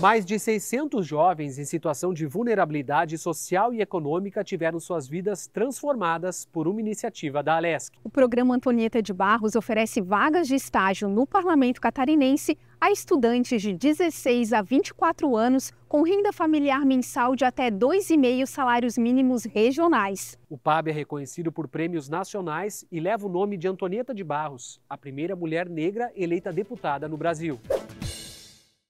Mais de 600 jovens em situação de vulnerabilidade social e econômica tiveram suas vidas transformadas por uma iniciativa da Alesc. O programa Antonieta de Barros oferece vagas de estágio no parlamento catarinense a estudantes de 16 a 24 anos com renda familiar mensal de até 2,5 salários mínimos regionais. O PAB é reconhecido por prêmios nacionais e leva o nome de Antonieta de Barros, a primeira mulher negra eleita deputada no Brasil.